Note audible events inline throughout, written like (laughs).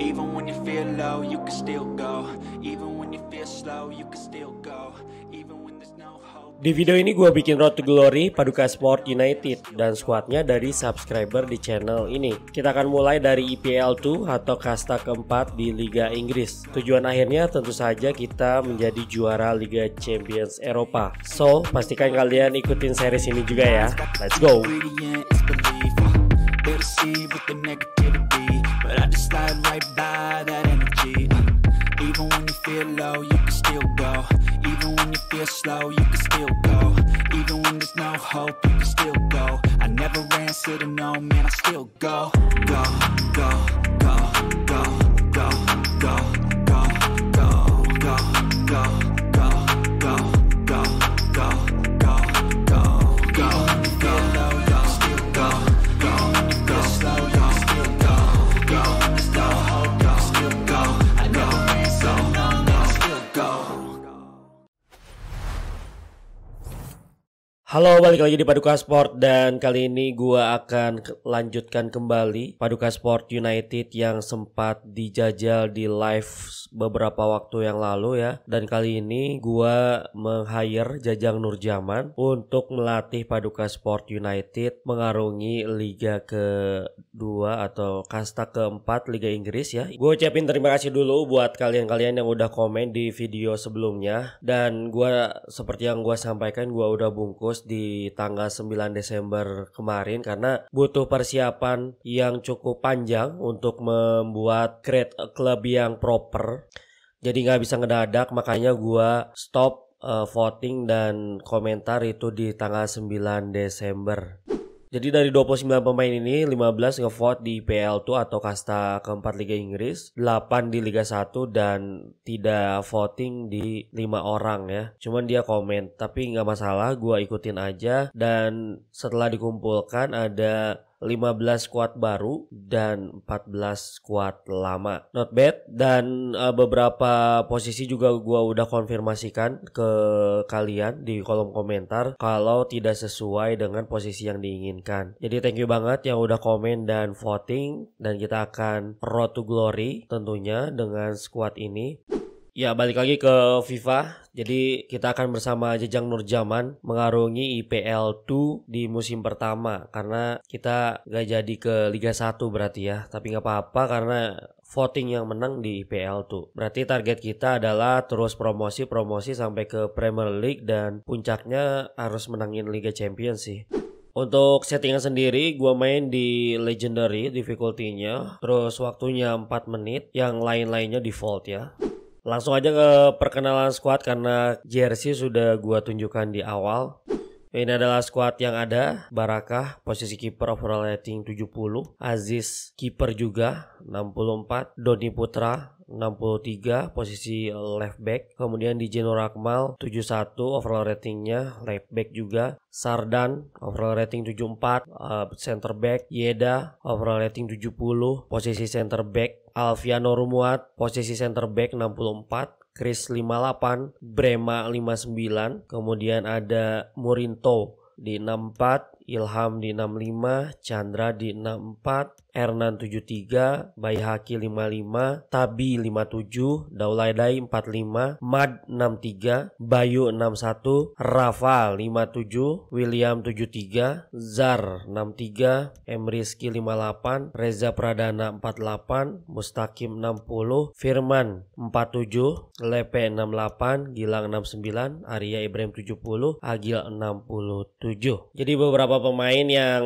Even when you feel low, you can still go Even when you feel slow, you can still go Even when there's no hope Di video ini gue bikin Road to Glory Paduka Sport United dan squadnya dari subscriber di channel ini. Kita akan mulai dari ipl 2 atau kasta keempat di Liga Inggris. Tujuan akhirnya tentu saja kita menjadi juara Liga Champions Eropa. So, pastikan kalian ikutin series ini juga ya. Let's go! But I just slide right by that energy uh. Even when you feel low, you can still go Even when you feel slow, you can still go Even when there's no hope, you can still go I never ran, said no, man, I still go Go, go, go Halo, balik lagi di Paduka Sport dan kali ini gua akan lanjutkan kembali Paduka Sport United yang sempat dijajal di live beberapa waktu yang lalu ya. Dan kali ini gua meng-hire Jajang Nurjaman untuk melatih Paduka Sport United mengarungi liga ke-2 atau kasta keempat Liga Inggris ya. Gua ucapin terima kasih dulu buat kalian-kalian yang udah komen di video sebelumnya dan gua seperti yang gua sampaikan gua udah bungkus di tanggal 9 Desember kemarin karena butuh persiapan yang cukup panjang untuk membuat create a club yang proper. Jadi nggak bisa ngedadak makanya gua stop uh, voting dan komentar itu di tanggal 9 Desember. Jadi dari 29 pemain ini 15 ngevote di PL2 atau kasta keempat Liga Inggris, 8 di Liga 1 dan tidak voting di 5 orang ya. Cuman dia komen, tapi nggak masalah, gua ikutin aja dan setelah dikumpulkan ada 15 squad baru dan 14 squad lama. Not bad dan uh, beberapa posisi juga gua udah konfirmasikan ke kalian di kolom komentar kalau tidak sesuai dengan posisi yang diinginkan. Jadi thank you banget yang udah komen dan voting dan kita akan road to glory tentunya dengan squad ini. Ya balik lagi ke FIFA Jadi kita akan bersama Jejang Nurjaman Mengarungi IPL 2 di musim pertama Karena kita gak jadi ke Liga 1 berarti ya Tapi gak apa-apa karena voting yang menang di IPL 2 Berarti target kita adalah terus promosi-promosi sampai ke Premier League Dan puncaknya harus menangin Liga Champions sih untuk settingan sendiri gue main di legendary difficulty-nya Terus waktunya 4 menit Yang lain-lainnya default ya Langsung aja ke perkenalan squad karena jersey sudah gua tunjukkan di awal. Ini adalah squad yang ada. Barakah posisi kiper overall rating 70, Aziz kiper juga 64, Doni Putra 63 posisi left back kemudian di Jeno Rakmal 71 overall ratingnya left back juga Sardan overall rating 74 uh, center back Yeda overall rating 70 posisi center back Alfiano Rumuat posisi center back 64, Chris 58, Brema 59, kemudian ada Murinto di 64, Ilham di 65, Chandra di 64, Ernan 73, Baihaki 55, Tabi 57, Daulaidai 45, Mad 63, Bayu 61, Rafa 57, William 73, Zar 63, Emrizki 58, Reza Pradana 48, Mustakim 60, Firman 47, Lepe 68, Gilang 69, Arya Ibrahim 70, Agil 67. Jadi beberapa pemain yang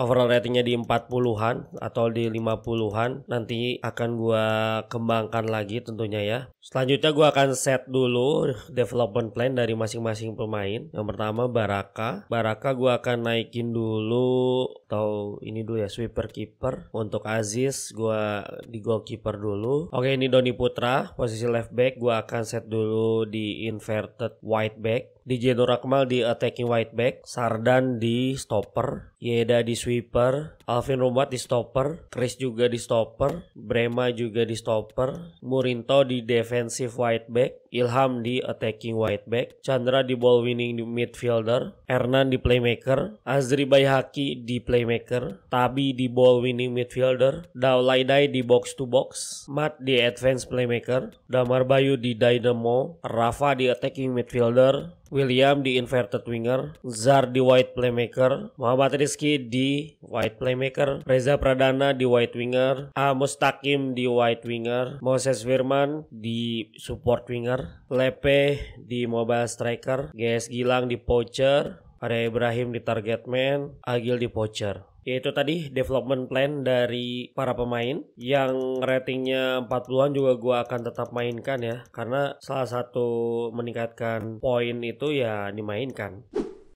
overall ratingnya di 40-an atau di 50-an nanti akan gua kembangkan lagi tentunya ya selanjutnya gua akan set dulu development plan dari masing-masing pemain yang pertama Baraka Baraka gua akan naikin dulu atau ini dulu ya sweeper keeper untuk Aziz gua di goalkeeper dulu oke ini Doni Putra posisi left back gua akan set dulu di inverted white back DJ Dorakmal di attacking white back, Sardan di stopper, Yeda di sweeper, Alvin Rubat di stopper, Chris juga di stopper, Brema juga di stopper, Murinto di defensive white back, Ilham di attacking white back, Chandra di ball winning di midfielder, Ernan di playmaker, Azri Bayhaki di playmaker, Tabi di ball winning midfielder, Daulaidai di box to box, Mat di advance playmaker, Damar Bayu di dynamo, Rafa di attacking midfielder, William di inverted winger, Zar di wide playmaker, Muhammad Rizky di wide playmaker, Reza Pradana di wide winger, A Mustakim di wide winger, Moses Firman di support winger, Lepe di mobile striker, GS Gilang di poacher, Arya Ibrahim di target man, Agil di poacher yaitu tadi development plan dari para pemain yang ratingnya 40-an juga gue akan tetap mainkan ya karena salah satu meningkatkan poin itu ya dimainkan.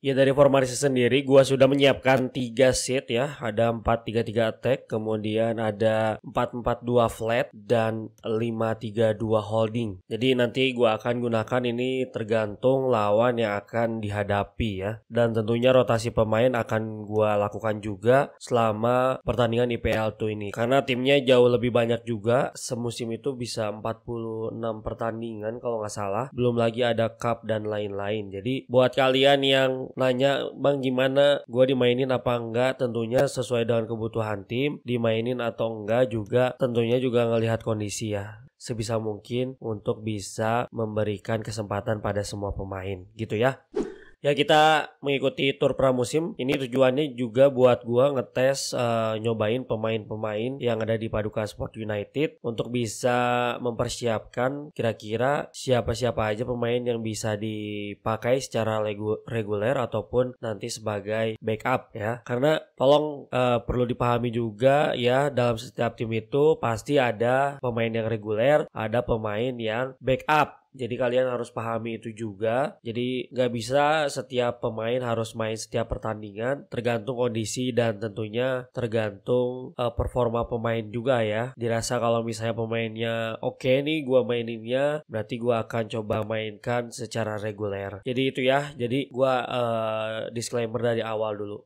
Ya dari formasi sendiri gua sudah menyiapkan 3 set ya. Ada 4-3-3 attack, kemudian ada 4-4-2 flat dan 5-3-2 holding. Jadi nanti gua akan gunakan ini tergantung lawan yang akan dihadapi ya. Dan tentunya rotasi pemain akan gua lakukan juga selama pertandingan IPL tuh ini. Karena timnya jauh lebih banyak juga. Semusim itu bisa 46 pertandingan kalau nggak salah. Belum lagi ada cup dan lain-lain. Jadi buat kalian yang nanya bang gimana gue dimainin apa enggak tentunya sesuai dengan kebutuhan tim dimainin atau enggak juga tentunya juga ngelihat kondisi ya sebisa mungkin untuk bisa memberikan kesempatan pada semua pemain gitu ya. Ya kita mengikuti tur pramusim. Ini tujuannya juga buat gua ngetes uh, nyobain pemain-pemain yang ada di Paduka Sport United untuk bisa mempersiapkan kira-kira siapa-siapa aja pemain yang bisa dipakai secara reguler ataupun nanti sebagai backup ya. Karena tolong uh, perlu dipahami juga ya dalam setiap tim itu pasti ada pemain yang reguler, ada pemain yang backup jadi kalian harus pahami itu juga. Jadi nggak bisa setiap pemain harus main setiap pertandingan, tergantung kondisi dan tentunya tergantung uh, performa pemain juga ya. Dirasa kalau misalnya pemainnya oke okay nih, gue maininnya, berarti gue akan coba mainkan secara reguler. Jadi itu ya. Jadi gue uh, disclaimer dari awal dulu.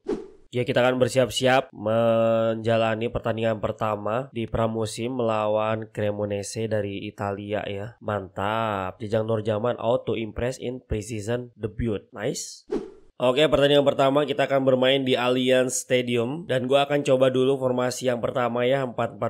Ya kita akan bersiap-siap menjalani pertandingan pertama di pramusim melawan Cremonese dari Italia ya. Mantap. Jejang Nurjaman auto impress in preseason debut. Nice. Oke, pertandingan pertama kita akan bermain di Allianz Stadium dan gue akan coba dulu formasi yang pertama ya 4-4-2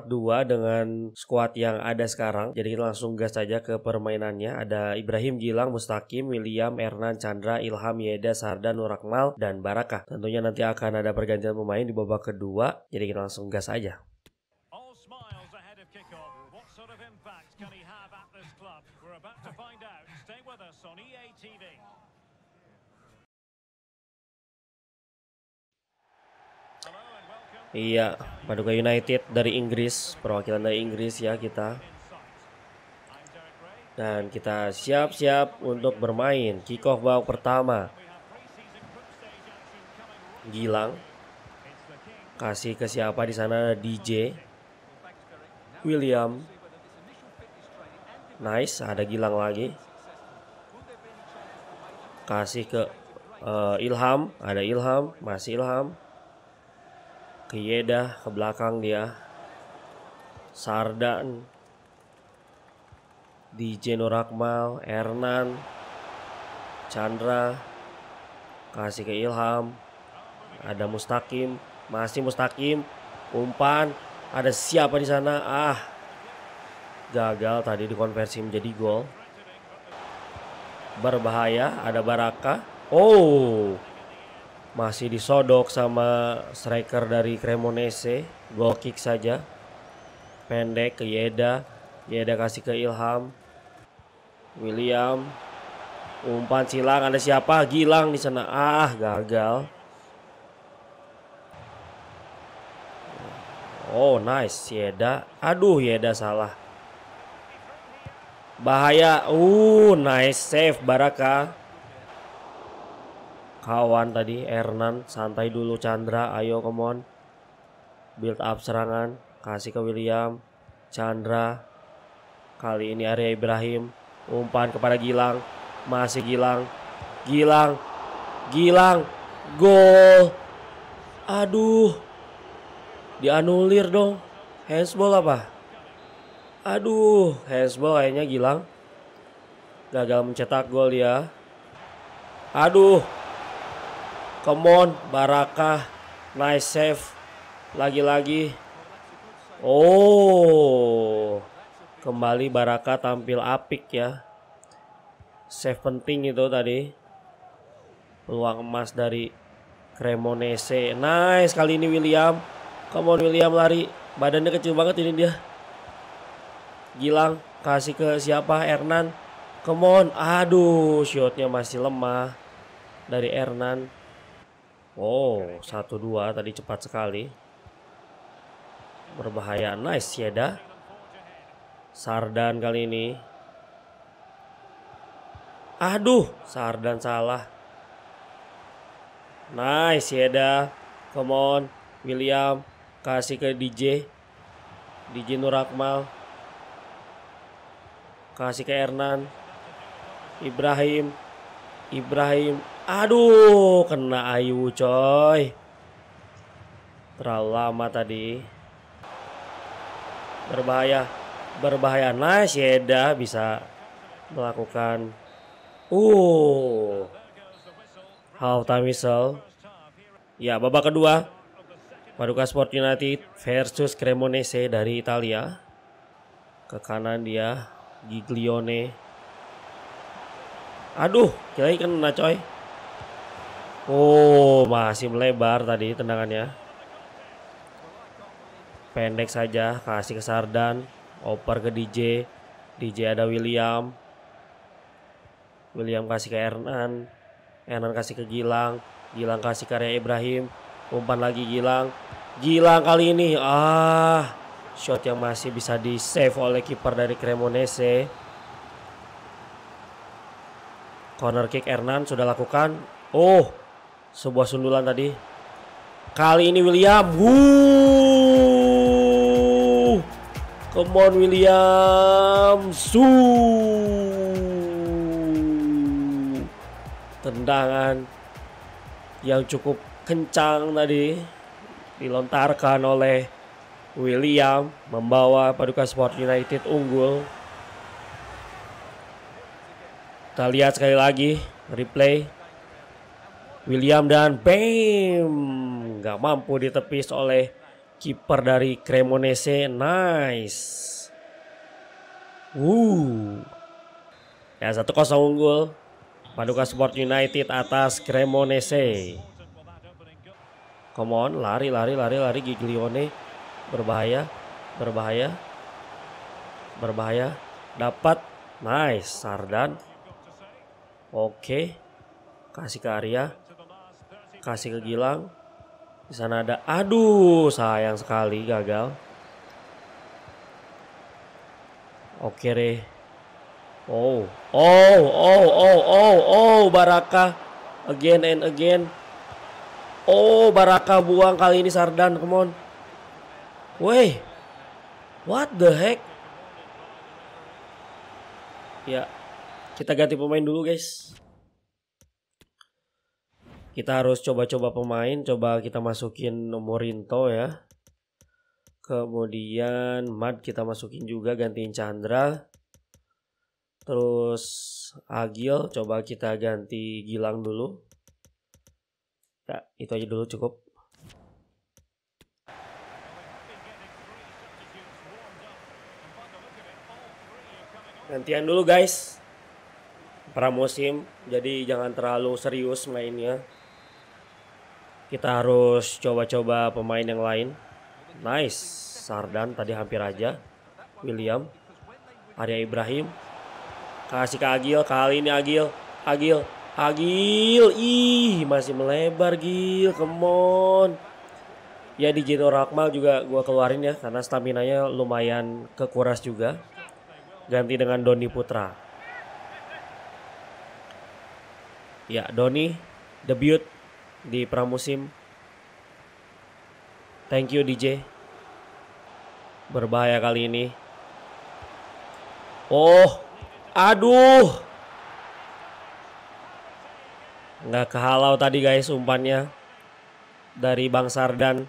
dengan squad yang ada sekarang. Jadi kita langsung gas aja ke permainannya. Ada Ibrahim Gilang, Mustaqim, William, Ernan, Chandra, Ilham, Yeda, Sarda, Nurakmal, dan Baraka. Tentunya nanti akan ada pergantian pemain di babak kedua. Jadi kita langsung gas aja. Iya, Paduka United dari Inggris, perwakilan dari Inggris ya kita. Dan kita siap-siap untuk bermain kick off babak pertama. Gilang kasih ke siapa di sana DJ William. Nice, ada Gilang lagi. Kasih ke uh, Ilham, ada Ilham, masih Ilham ke Yeda ke belakang dia Sardan di Jenurakmal, Ernan Chandra kasih ke Ilham ada Mustakim masih Mustakim umpan ada siapa di sana ah gagal tadi dikonversi menjadi gol berbahaya ada Baraka oh masih disodok sama striker dari Cremonese goal kick saja pendek ke Yeda Yeda kasih ke Ilham William umpan silang ada siapa Gilang di sana ah gagal Oh nice Yeda aduh Yeda salah bahaya uh nice save Baraka kawan tadi Ernan santai dulu Chandra ayo come on build up serangan kasih ke William Chandra kali ini area Ibrahim umpan kepada Gilang masih Gilang Gilang Gilang gol aduh dianulir dong handsball apa aduh handsball kayaknya Gilang gagal mencetak gol ya aduh Come on, Barakah. Nice save. Lagi-lagi. Oh. Kembali Baraka tampil apik ya. Save penting itu tadi. Peluang emas dari Cremonese. Nice kali ini William. Come on William lari. Badannya kecil banget ini dia. Gilang kasih ke siapa? Ernan. Come on. Aduh, shotnya masih lemah dari Ernan. Oh, satu dua tadi cepat sekali. Berbahaya, nice ya dah. Sardan kali ini. Aduh, Sardan salah. Nice dah. Come on, William. Kasih ke DJ. DJ Nurakmal. Kasih ke Ernan. Ibrahim. Ibrahim Aduh, kena Ayu coy. Terlalu lama tadi. Berbahaya. Berbahaya. Nah, nice, Yeda ya, bisa melakukan. Uh. hal time whistle. Ya, babak kedua. Paduka Sport United versus Cremonese dari Italia. Ke kanan dia Giglione. Aduh, kira kena coy. Oh, masih melebar tadi tendangannya. Pendek saja, kasih ke Sardan, oper ke DJ. DJ ada William. William kasih ke Ernan. Ernan kasih ke Gilang. Gilang kasih karya Ibrahim. Umpan lagi Gilang. Gilang kali ini. Ah, shot yang masih bisa di-save oleh kiper dari Cremonese. Corner kick Ernan sudah lakukan. Oh, sebuah sundulan tadi. Kali ini William. Wuh. Come on William. Su. Tendangan yang cukup kencang tadi dilontarkan oleh William membawa Paduka Sport United unggul. Kita lihat sekali lagi replay. William dan bam nggak mampu ditepis oleh kiper dari Cremonese. Nice. uh Ya satu kosong unggul Paduka Sport United atas Cremonese. Come on, lari, lari, lari, lari. Giglione berbahaya, berbahaya, berbahaya. Dapat, nice. Sardan. Oke, okay. kasih ke Arya kasih ke Gilang. Di sana ada aduh sayang sekali gagal. Oke deh. Oh, oh, oh, oh, oh, oh, Baraka again and again. Oh, Baraka buang kali ini Sardan, come on. Weh. What the heck? Ya, kita ganti pemain dulu, guys. Kita harus coba-coba pemain, coba kita masukin Morinto ya. Kemudian Mat kita masukin juga gantiin Chandra. Terus Agil coba kita ganti Gilang dulu. Ya, itu aja dulu cukup. gantian dulu guys pramusim jadi jangan terlalu serius mainnya kita harus coba-coba pemain yang lain. Nice. Sardan tadi hampir aja. William. Arya Ibrahim. Kasih ke Agil. Kali ini Agil. Agil. Agil. Ih masih melebar Gil. Come on. Ya di Gino Rakmal juga gue keluarin ya. Karena stamina-nya lumayan kekuras juga. Ganti dengan Doni Putra. Ya Doni debut di pramusim. Thank you DJ. Berbahaya kali ini. Oh, aduh. Nggak kehalau tadi guys umpannya dari Bang Sardan.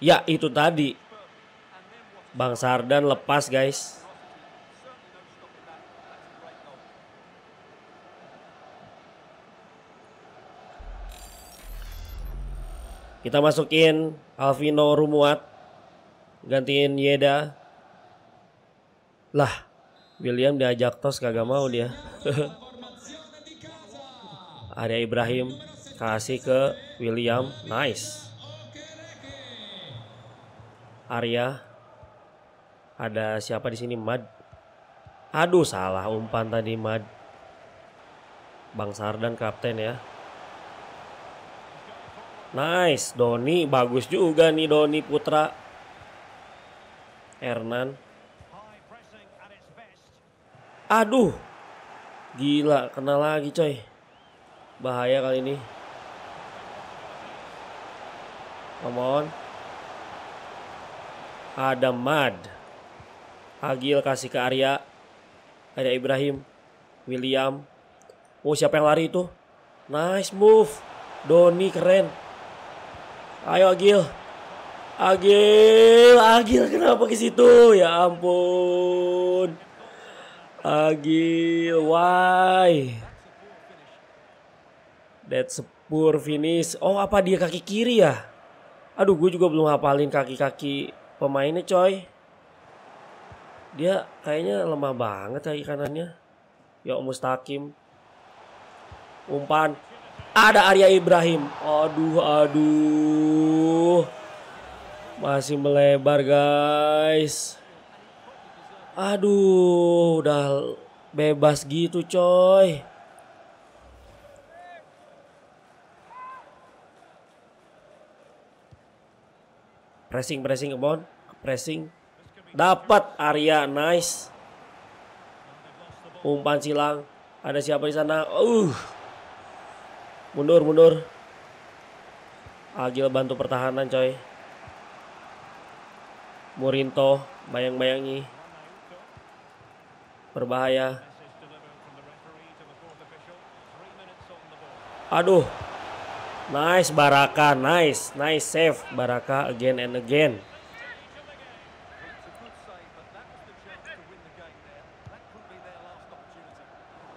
Ya itu tadi. Bang Sardan lepas guys. Kita masukin Alvino Rumuat gantiin Yeda. Lah, William diajak tos kagak mau dia. Ada (laughs) Ibrahim kasih ke William, nice. Arya ada siapa di sini Mad? Aduh salah umpan tadi Mad. Bang Sardan kapten ya. Nice, Doni bagus juga nih Doni Putra. Hernan. Aduh. Gila, kena lagi coy. Bahaya kali ini. Come on. Ada Mad. Agil kasih ke Arya. Ada Ibrahim. William. Oh siapa yang lari itu? Nice move. Doni keren. Ayo Agil. Agil, Agil kenapa ke situ? Ya ampun. Agil, why? That's a finish. Oh, apa dia kaki kiri ya? Aduh, gue juga belum hafalin kaki-kaki pemainnya, coy. Dia kayaknya lemah banget kaki kanannya. Ya, Mustaqim. Umpan. Ada Arya Ibrahim. Aduh, aduh. Masih melebar guys. Aduh, udah bebas gitu coy. Pressing, pressing, kebon, Pressing. Dapat Arya, nice. Umpan silang. Ada siapa di sana? Uh, Mundur, mundur. Agil bantu pertahanan coy. Murinto bayang-bayangi. Berbahaya. Aduh. Nice Baraka, nice, nice save Baraka again and again.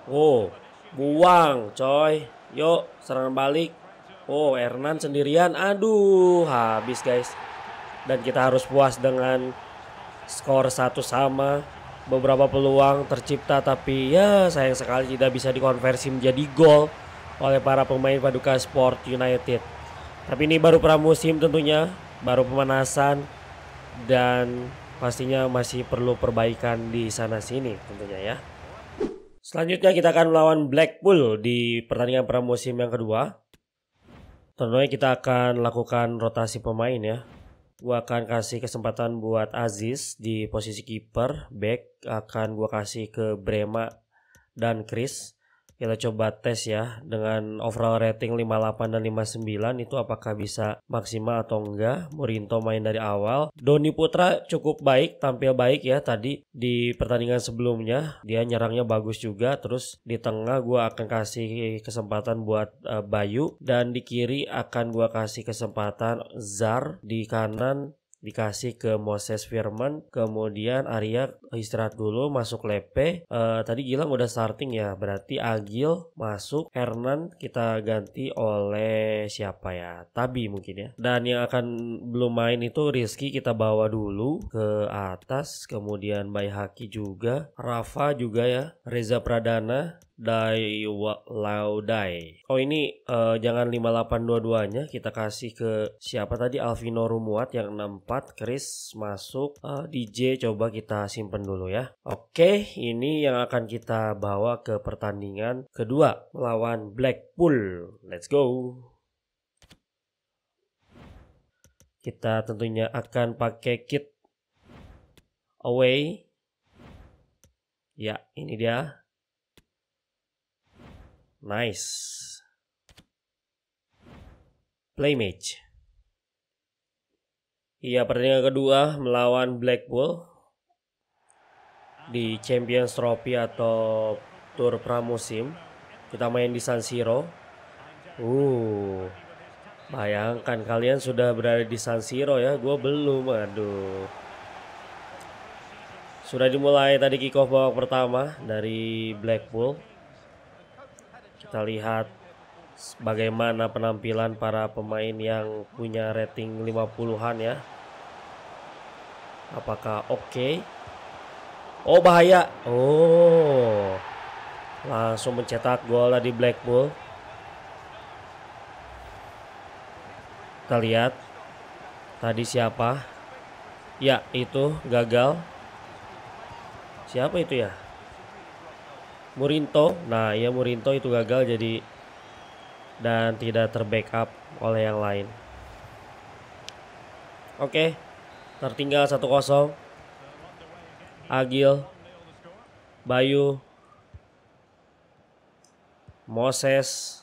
Oh, buang coy. Yuk, serangan balik. Oh, Hernan sendirian. Aduh, habis guys. Dan kita harus puas dengan skor satu sama. Beberapa peluang tercipta tapi ya sayang sekali tidak bisa dikonversi menjadi gol oleh para pemain Paduka Sport United. Tapi ini baru pramusim tentunya, baru pemanasan dan pastinya masih perlu perbaikan di sana sini tentunya ya. Selanjutnya kita akan melawan Blackpool di pertandingan pramusim yang kedua. Tentunya kita akan lakukan rotasi pemain ya. Gua akan kasih kesempatan buat Aziz di posisi kiper, back akan gua kasih ke Brema dan Chris kita coba tes ya dengan overall rating 58 dan 59 itu apakah bisa maksimal atau enggak Murinto main dari awal Doni Putra cukup baik tampil baik ya tadi di pertandingan sebelumnya dia nyerangnya bagus juga terus di tengah gue akan kasih kesempatan buat uh, Bayu dan di kiri akan gue kasih kesempatan Zar di kanan dikasih ke Moses Firman kemudian Arya istirahat dulu masuk Lepe uh, tadi Gilang udah starting ya berarti Agil masuk Hernan kita ganti oleh siapa ya Tabi mungkin ya dan yang akan belum main itu Rizky kita bawa dulu ke atas kemudian Bayhaki Haki juga Rafa juga ya Reza Pradana Dai lau Dai. Oh ini uh, jangan 5822-nya kita kasih ke siapa tadi Alvino Rumuat yang 64 Chris masuk uh, eh, DJ coba kita simpen dulu ya. Oke, ini yang akan kita bawa ke pertandingan kedua melawan Blackpool. Let's go. Kita tentunya akan pakai kit away. Ya, ini dia Nice. Play match. Iya pertandingan kedua melawan Black Bull di Champions Trophy atau Tour Pramusim. Kita main di San Siro. Uh, bayangkan kalian sudah berada di San Siro ya, gue belum. Aduh. Sudah dimulai tadi kick off babak pertama dari Blackpool kita lihat bagaimana penampilan para pemain yang punya rating 50-an ya. Apakah oke? Okay? Oh bahaya. Oh. Langsung mencetak gol di Blackpool. Kita lihat tadi siapa? Ya, itu gagal. Siapa itu ya? Murinto. Nah, ya Murinto itu gagal jadi dan tidak terbackup oleh yang lain. Oke, tertinggal 1-0. Agil, Bayu, Moses.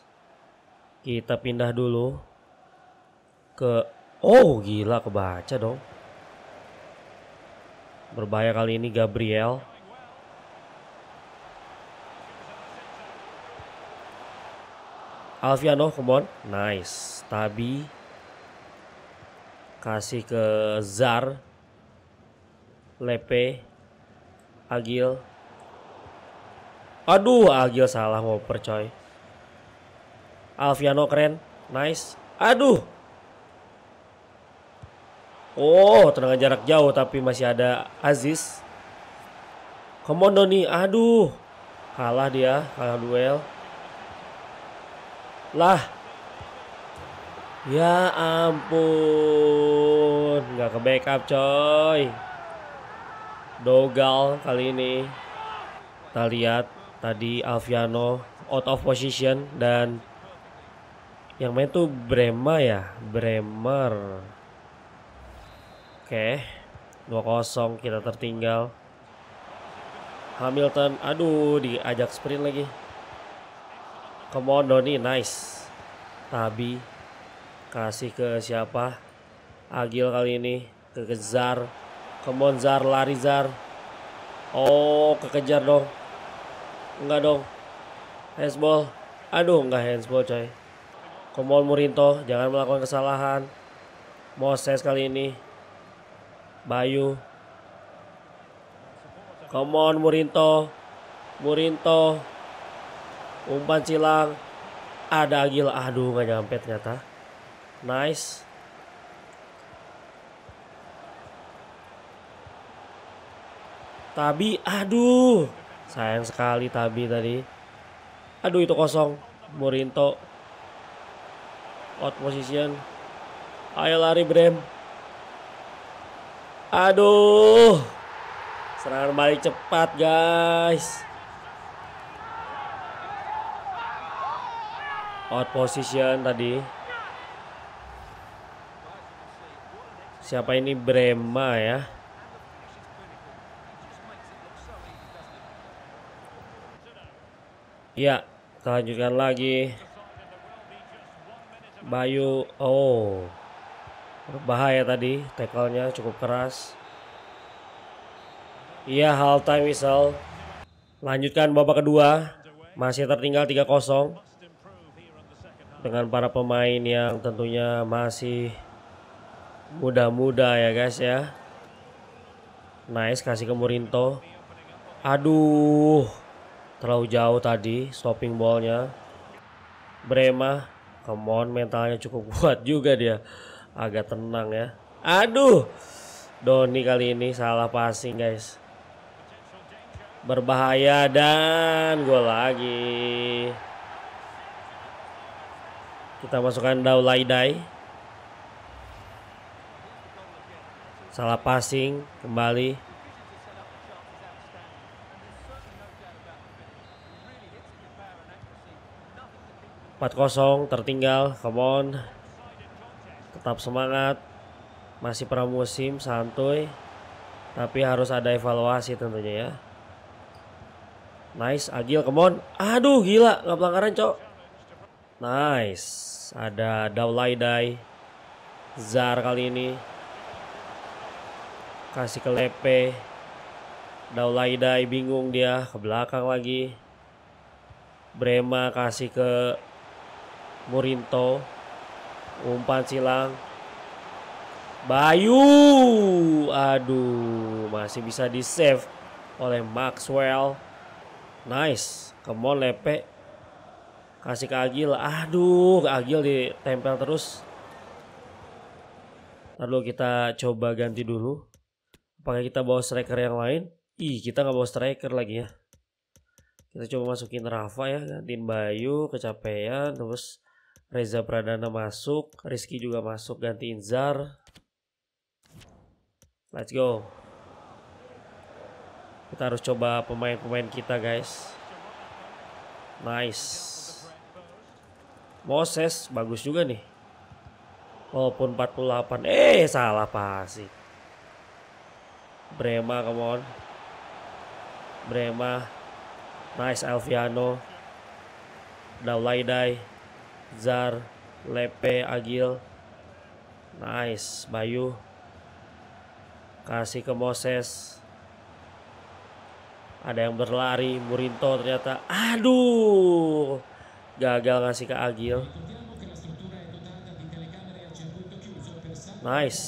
Kita pindah dulu ke Oh, gila kebaca dong. Berbahaya kali ini Gabriel. Alfiano, oh, come on. Nice. Tabi. Kasih ke Zar. Lepe. Agil. Aduh, Agil salah mau percoy. Alfiano keren. Nice. Aduh. Oh, tenaga jarak jauh tapi masih ada Aziz. Come on Doni. Aduh. Kalah dia, kalah duel. Lah. Ya ampun, nggak ke backup coy. Dogal kali ini. Kita lihat tadi Alfiano out of position dan yang main tuh Brema ya, Bremer. Oke, 2-0 kita tertinggal. Hamilton, aduh diajak sprint lagi. Come on Doni, nice. Tabi kasih ke siapa? Agil kali ini ke Zar. Come on Zar, lari Zar. Oh, kekejar dong. Enggak dong. Handsball. Aduh, enggak handsball coy. Come Murinto, jangan melakukan kesalahan. Moses kali ini. Bayu. Come Murinto. Murinto umpan silang ada Agil aduh nggak nyampe ternyata nice Tabi aduh sayang sekali Tabi tadi aduh itu kosong Morinto out position ayo lari Brem aduh serangan balik cepat guys out position tadi siapa ini Brema ya ya kita lanjutkan lagi Bayu oh bahaya tadi tackle-nya cukup keras iya hal time whistle lanjutkan babak kedua masih tertinggal 3-0 dengan para pemain yang tentunya masih muda-muda ya guys ya. Nice kasih ke Murinto. Aduh, terlalu jauh tadi stopping ballnya. Brema, come on mentalnya cukup (laughs) kuat juga dia. Agak tenang ya. Aduh, Doni kali ini salah passing guys. Berbahaya dan gue lagi. Kita masukkan Daulaidai. Salah passing kembali. Empat kosong tertinggal, come on. Tetap semangat, masih pramusim santuy, tapi harus ada evaluasi tentunya ya. Nice, Agil, come on. Aduh, gila, nggak pelanggaran, cok. Nice ada Daulaidai. Zar kali ini. Kasih ke Lepe. Daulaidai bingung dia ke belakang lagi. Brema kasih ke Murinto. Umpan silang. Bayu. Aduh, masih bisa di-save oleh Maxwell. Nice. on Lepe Kasih ke Agil. Aduh, ke Agil ditempel terus. Lalu kita coba ganti dulu. Apakah kita bawa striker yang lain? Ih, kita nggak bawa striker lagi ya. Kita coba masukin Rafa ya, gantiin Bayu, kecapean, terus Reza Pradana masuk, Rizky juga masuk, gantiin Zar. Let's go. Kita harus coba pemain-pemain kita, guys. Nice. Moses bagus juga nih. Walaupun 48. Eh salah pasti. Brema come on. Brema. Nice Alfiano. Daulaidai. Zar. Lepe Agil. Nice Bayu. Kasih ke Moses. Ada yang berlari. Murinto ternyata. Aduh gagal ngasih ke Agil nice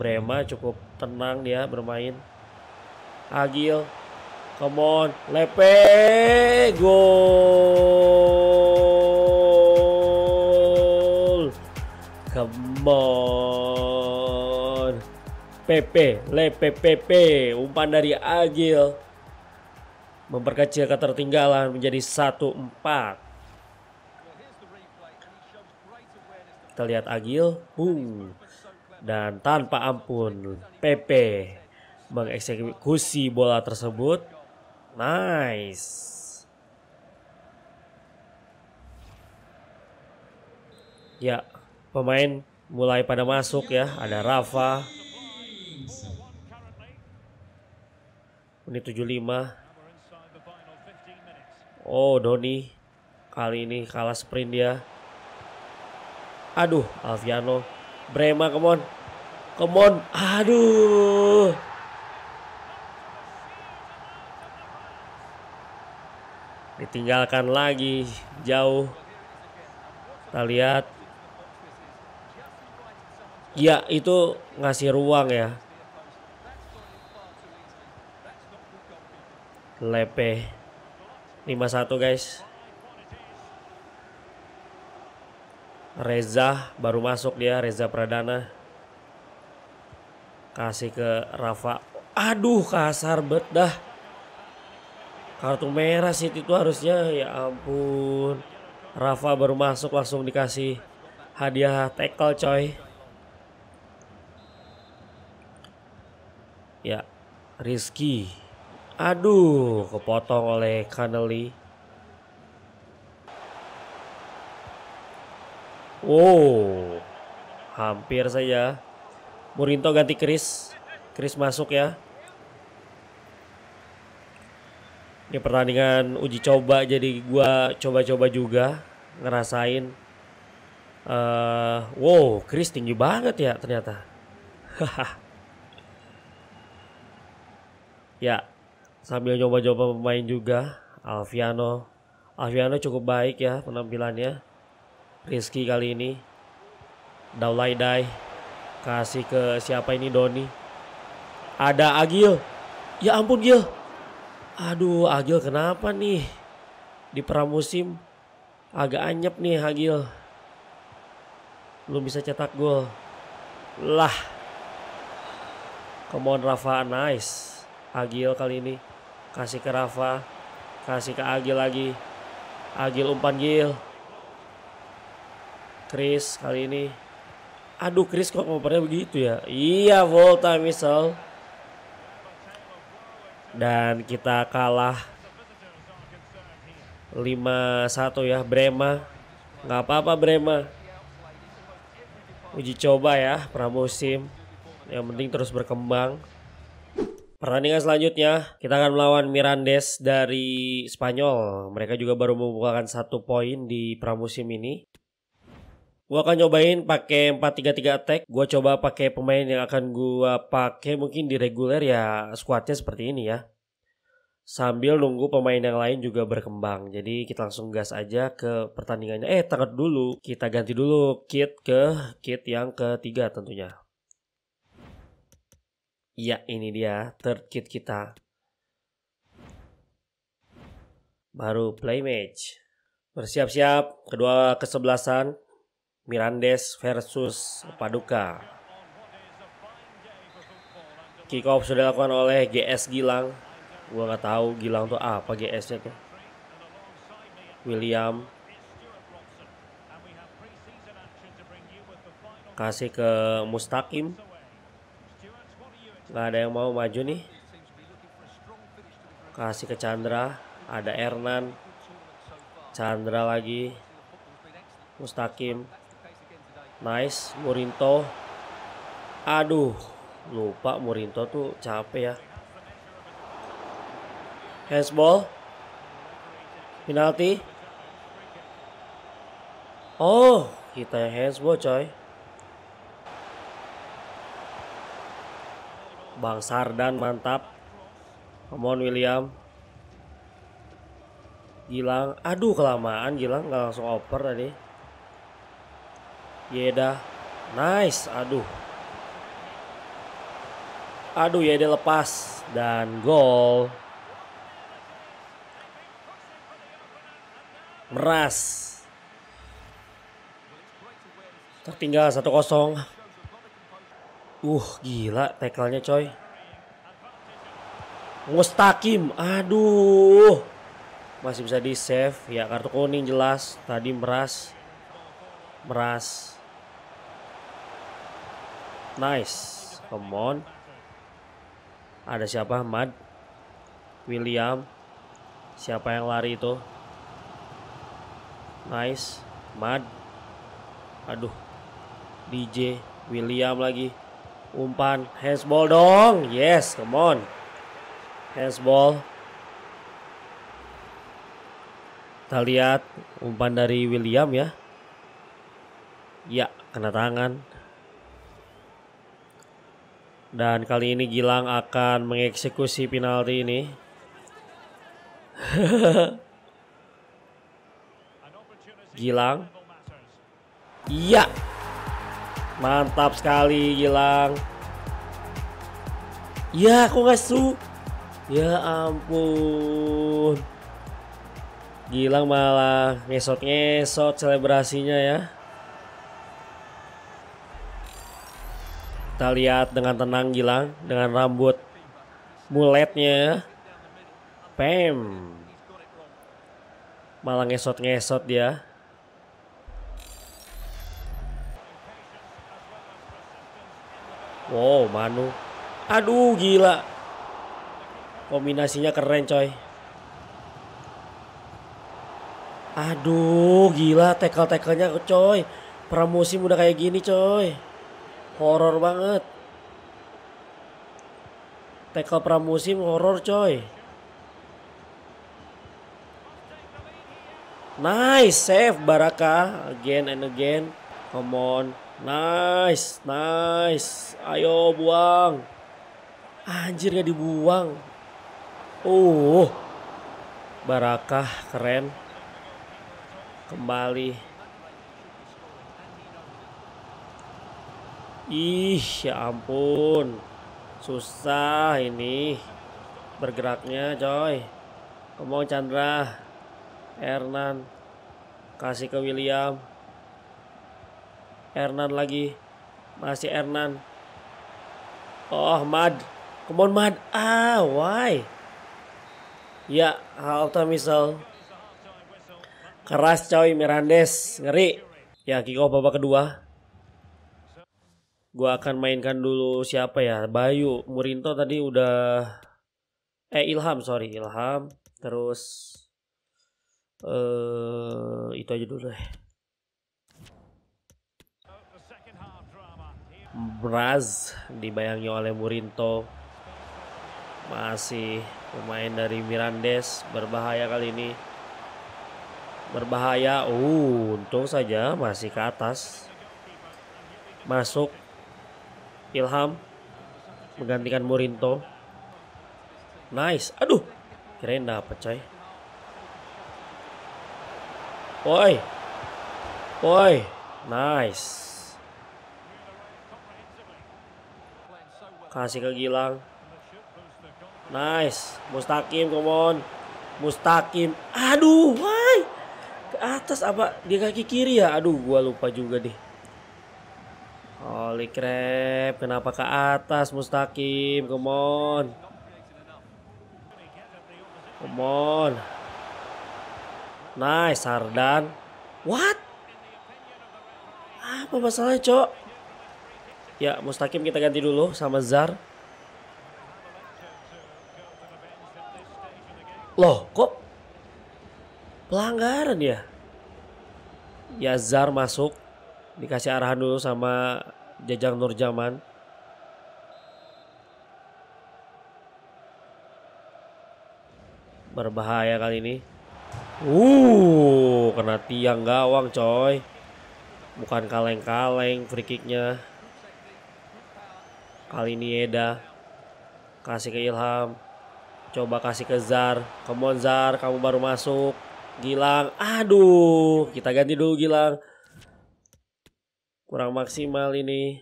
Brema cukup tenang dia bermain Agil come on Lepe goal, come on PP Lepe Pepe. umpan dari Agil memperkecil ketertinggalan menjadi 1-4 Kita lihat Agil. Uh. Dan tanpa ampun PP mengeksekusi bola tersebut. Nice. Ya, pemain mulai pada masuk ya. Ada Rafa. Menit 75. Oh, Doni. Kali ini kalah sprint dia. Aduh, Alfiano. Brema, come on. Come on. Aduh. Ditinggalkan lagi jauh. Kita lihat. Ya, itu ngasih ruang ya. Lepe. 51 guys. Reza baru masuk dia Reza Pradana kasih ke Rafa aduh kasar bet dah kartu merah sih itu harusnya ya ampun Rafa baru masuk langsung dikasih hadiah tackle coy ya Rizky aduh kepotong oleh Connelly Oh, hampir saja. Murinto ganti Chris. Chris masuk ya. Ini pertandingan uji coba jadi gue coba-coba juga ngerasain. Uh, wow, Chris tinggi banget ya ternyata. (laughs) ya, sambil coba-coba pemain juga. Alfiano, Alfiano cukup baik ya penampilannya Rizky kali ini. Daulai Dai. Kasih ke siapa ini Doni. Ada Agil. Ya ampun Gil. Aduh Agil kenapa nih? Di pramusim agak anyep nih Agil. Belum bisa cetak gol. Lah. on Rafa nice. Agil kali ini. Kasih ke Rafa. Kasih ke Agil lagi. Agil umpan Gil. Chris kali ini. Aduh Chris kok ngopernya begitu ya. Iya Volta misal. Dan kita kalah 5-1 ya Brema. Gak apa-apa Brema. Uji coba ya pramusim. Yang penting terus berkembang. Pertandingan selanjutnya kita akan melawan Mirandes dari Spanyol. Mereka juga baru membukakan satu poin di pramusim ini. Gua akan nyobain pakai 4-3-3 attack. Gua coba pakai pemain yang akan gua pakai mungkin di reguler ya squadnya seperti ini ya. Sambil nunggu pemain yang lain juga berkembang. Jadi kita langsung gas aja ke pertandingannya. Eh, tangkap dulu. Kita ganti dulu kit ke kit yang ketiga tentunya. ya ini dia third kit kita. Baru play match. Bersiap-siap kedua kesebelasan Mirandes versus Paduka. Kick off sudah dilakukan oleh GS Gilang. Gua nggak tahu Gilang tuh apa GS-nya tuh. William kasih ke Mustakim. Gak ada yang mau maju nih. Kasih ke Chandra, ada Ernan. Chandra lagi. Mustakim Nice Murinto. Aduh, lupa Murinto tuh capek ya. Handsball. Penalti. Oh, kita yang handsball coy. Bang Sardan mantap. Come on William. Gilang, aduh kelamaan Gilang nggak langsung oper tadi. Yeda. Nice. Aduh. Aduh Yeda lepas. Dan gol. Meras. Tertinggal 1-0. Uh, gila tackle coy. Mustakim. Aduh. Masih bisa di-save. Ya, kartu kuning jelas. Tadi meras. Meras. Nice. Come on. Ada siapa? Ahmad, William. Siapa yang lari itu? Nice. Mad. Aduh. DJ. William lagi. Umpan. Handsball dong. Yes. Come on. Handsball. Kita lihat umpan dari William ya. Ya, kena tangan. Dan kali ini Gilang akan mengeksekusi penalti ini. (laughs) Gilang. Iya. Mantap sekali Gilang. Ya, aku gak su. Ya ampun. Gilang malah ngesot-ngesot selebrasinya ya. Kita lihat dengan tenang Gilang dengan rambut muletnya. Pem. Malah ngesot-ngesot dia. Wow, Manu. Aduh, gila. Kombinasinya keren, coy. Aduh, gila tackle-tacklenya, coy. Pramusim udah kayak gini, coy horor banget tackle pramusim horor coy nice save Baraka again and again come on nice nice ayo buang anjir gak dibuang Uh, oh. Barakah keren kembali Ih, ya ampun. Susah ini bergeraknya, coy. on, Chandra, Ernan, kasih ke William. Ernan lagi. Masih Ernan. Oh, Mad. Come on, Mad. Ah, why? Ya, halta misal. Keras coy Mirandes, ngeri. Ya, kick babak kedua gue akan mainkan dulu siapa ya? Bayu, Murinto tadi udah eh Ilham, sorry Ilham. Terus eh uh, itu aja dulu deh. Braz dibayangi oleh Murinto masih pemain dari Mirandes berbahaya kali ini berbahaya uh untung saja masih ke atas masuk Ilham menggantikan Morinto. Nice. Aduh, kirain dapat coy. Woi. Woi, nice. Kasih ke Gilang. Nice. Mustakim, come on. Mustakim. Aduh, woi. Ke atas apa? Dia kaki kiri ya? Aduh, gua lupa juga deh. Holy crap, kenapa ke atas Mustaqim? Come on. Come on. Nice, Sardan, What? Apa masalahnya, Cok? Ya, Mustaqim kita ganti dulu sama Zar. Loh, kok pelanggaran ya? Ya, Zar masuk. Dikasih arahan dulu sama Jajang Nurjaman. Berbahaya kali ini. Uh, kena tiang gawang coy. Bukan kaleng-kaleng free kicknya. Kali ini Eda. Kasih ke Ilham. Coba kasih ke Zar. Come on Zar, kamu baru masuk. Gilang, aduh, kita ganti dulu Gilang kurang maksimal ini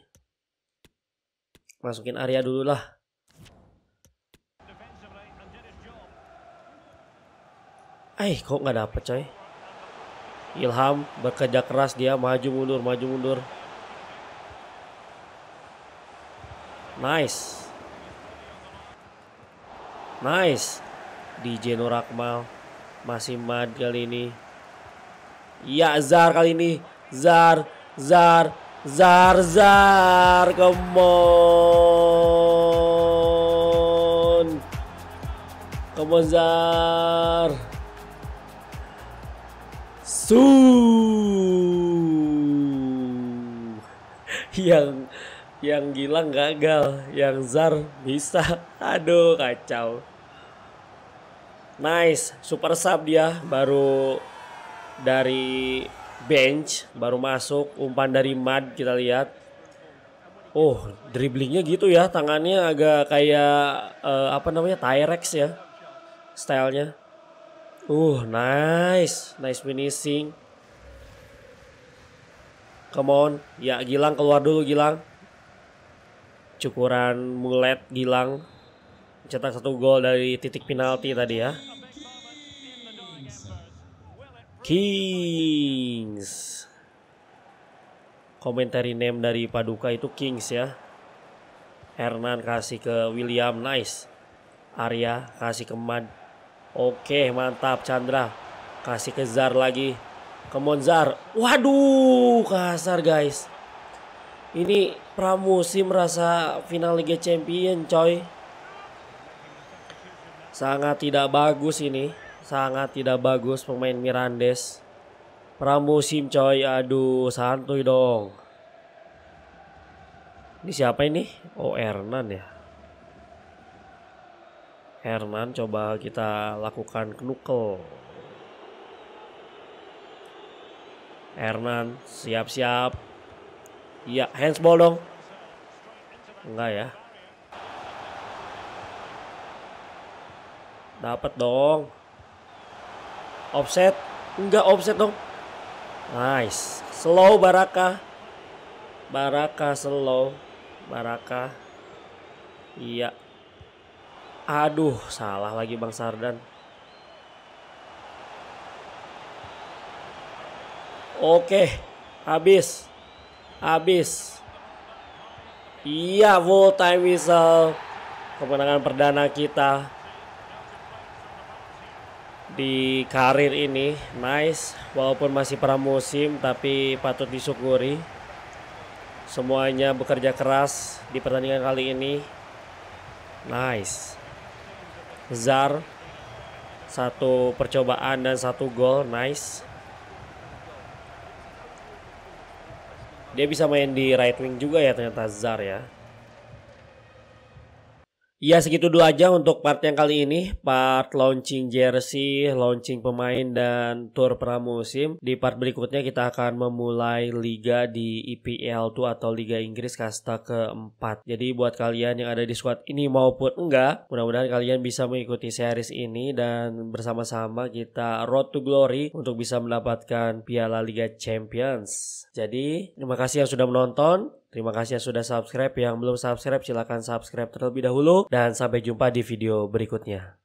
masukin area dulu lah Eh kok nggak dapet coy Ilham bekerja keras dia maju mundur maju mundur Nice Nice DJ Nur Akmal masih mad kali ini Ya Zar kali ini Zar Zar, Zar, Zar, come on. Come on, Zar. Su. (laughs) Yang yang Gilang gagal, yang Zar bisa. Aduh, kacau. Nice, super sub dia baru dari bench baru masuk umpan dari Mad kita lihat oh dribblingnya gitu ya tangannya agak kayak uh, apa namanya Tyrex ya stylenya uh nice nice finishing come on ya Gilang keluar dulu Gilang cukuran mulet Gilang cetak satu gol dari titik penalti tadi ya Kings. Komentari name dari Paduka itu Kings ya. Hernan kasih ke William, nice. Arya kasih ke Mad. Oke, mantap Chandra. Kasih ke Zar lagi. Ke Monzar. Waduh, kasar guys. Ini pramusim rasa final Liga Champion coy. Sangat tidak bagus ini sangat tidak bagus pemain Mirandes. Pramusim coy, aduh santuy dong. Ini siapa ini? Oh Hernan ya. Hernan coba kita lakukan knuckle. Hernan siap-siap. Iya handsball dong. Enggak ya. Dapat dong. Offset. Enggak offset dong. Nice. Slow Baraka. Baraka slow. Baraka. Iya. Aduh, salah lagi Bang Sardan. Oke, habis. Habis. Iya, full time whistle. Kemenangan perdana kita di karir ini nice walaupun masih pramusim tapi patut disyukuri semuanya bekerja keras di pertandingan kali ini nice Zar satu percobaan dan satu gol nice dia bisa main di right wing juga ya ternyata Zar ya Ya segitu dulu aja untuk part yang kali ini Part launching jersey, launching pemain dan tour pramusim Di part berikutnya kita akan memulai liga di EPL 2 atau Liga Inggris kasta keempat Jadi buat kalian yang ada di squad ini maupun enggak Mudah-mudahan kalian bisa mengikuti series ini Dan bersama-sama kita road to glory Untuk bisa mendapatkan piala Liga Champions Jadi terima kasih yang sudah menonton Terima kasih yang sudah subscribe. Yang belum subscribe silahkan subscribe terlebih dahulu. Dan sampai jumpa di video berikutnya.